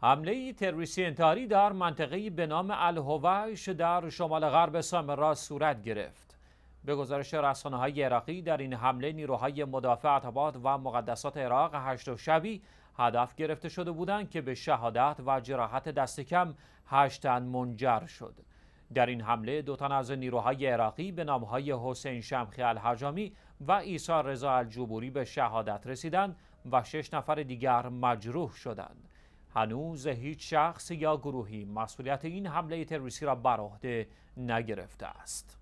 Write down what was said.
حمله تروریستی انتحاری در منطقه به نام الهویش در شمال غرب سامرا صورت گرفت. به گزارش رسانه های عراقی در این حمله نیروهای مدافع اتباد و مقدسات عراق هشت و شبی هدف گرفته شده بودند که به شهادت و جراحت دست کم هشتن منجر شد. در این حمله دو تن از نیروهای عراقی به نامهای حسین شمخی الحجامی و عیسی رضا الجبوری به شهادت رسیدند و شش نفر دیگر مجروح شدند. هنوز هیچ شخص یا گروهی مسئولیت این حمله تروریستی را بر عهده نگرفته است